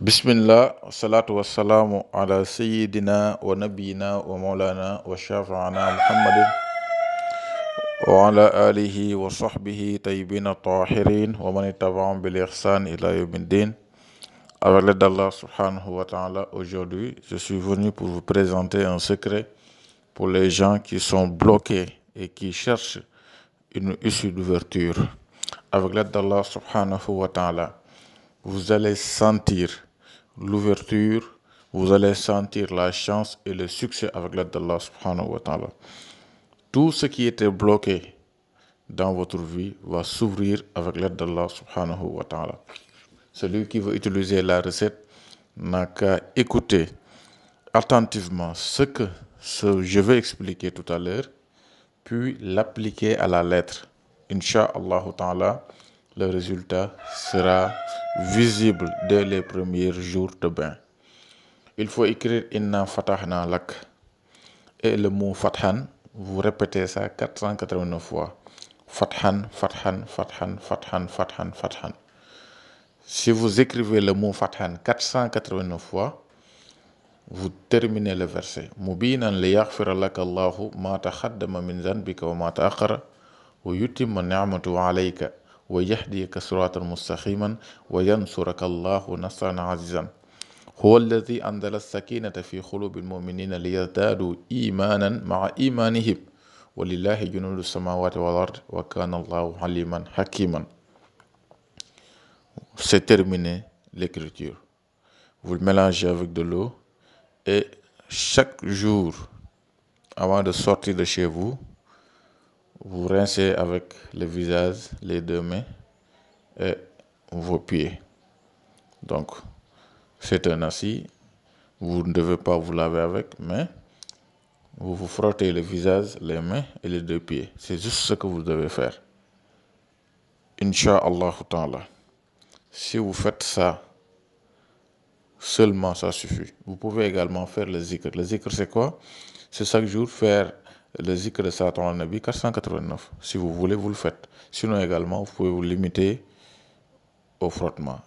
bismillah wa salamu ala sayyidina wa nabiyina wa maulana wa shafaana muhammadin wa ala alihi wa sahbihi tayyibina tahirin wa man taba'an bil ihsan ila avec l'aide d'Allah subhanahu wa ta'ala aujourd'hui je suis venu pour vous présenter un secret pour les gens qui sont bloqués et qui cherchent une issue d'ouverture avec l'aide d'Allah subhanahu wa ta'ala vous allez sentir l'ouverture, vous allez sentir la chance et le succès avec l'aide d'Allah subhanahu wa ta'ala. Tout ce qui était bloqué dans votre vie va s'ouvrir avec l'aide d'Allah subhanahu wa ta'ala. Celui qui veut utiliser la recette n'a qu'à écouter attentivement ce que je vais expliquer tout à l'heure, puis l'appliquer à la lettre. Inch'Allah ta'ala, le résultat sera visible dès les premiers jours de bain. Il faut écrire Inna fatahna lak et le mot fathan, vous répétez ça 489 fois. Fathan, fathan, fathan, fathan, fathan, fathan. Si vous écrivez le mot fathan 489 fois, vous terminez le verset. Mubinan liyaghfira lak Allahu ma taqaddama min dhanbika wa ma ta'akhkhara wa yutimmu ni'matahu 'alayka ويهديك صراطا مستقيما وينصرك الله نصرا عزيزا هو الذي أنزل السكينة في قلوب المؤمنين ليزدادوا إيمانا مع إيمانهم ولله جنود السماوات والأرض وكان الله عليما حكيما C'est terminé l'écriture. Vous le mélangez avec de l'eau et chaque jour, avant de sortir de chez vous, Vous rincez avec le visage, les deux mains et vos pieds. Donc, c'est un assis. Vous ne devez pas vous laver avec, mais vous vous frottez le visage, les mains et les deux pieds. C'est juste ce que vous devez faire. Inch'Allah ta'ala. Si vous faites ça, seulement ça suffit. Vous pouvez également faire les zikr. Le zikr, c'est quoi C'est chaque jour faire le zikr de Satan 489. Si vous voulez, vous le faites. Sinon également, vous pouvez vous limiter au frottement.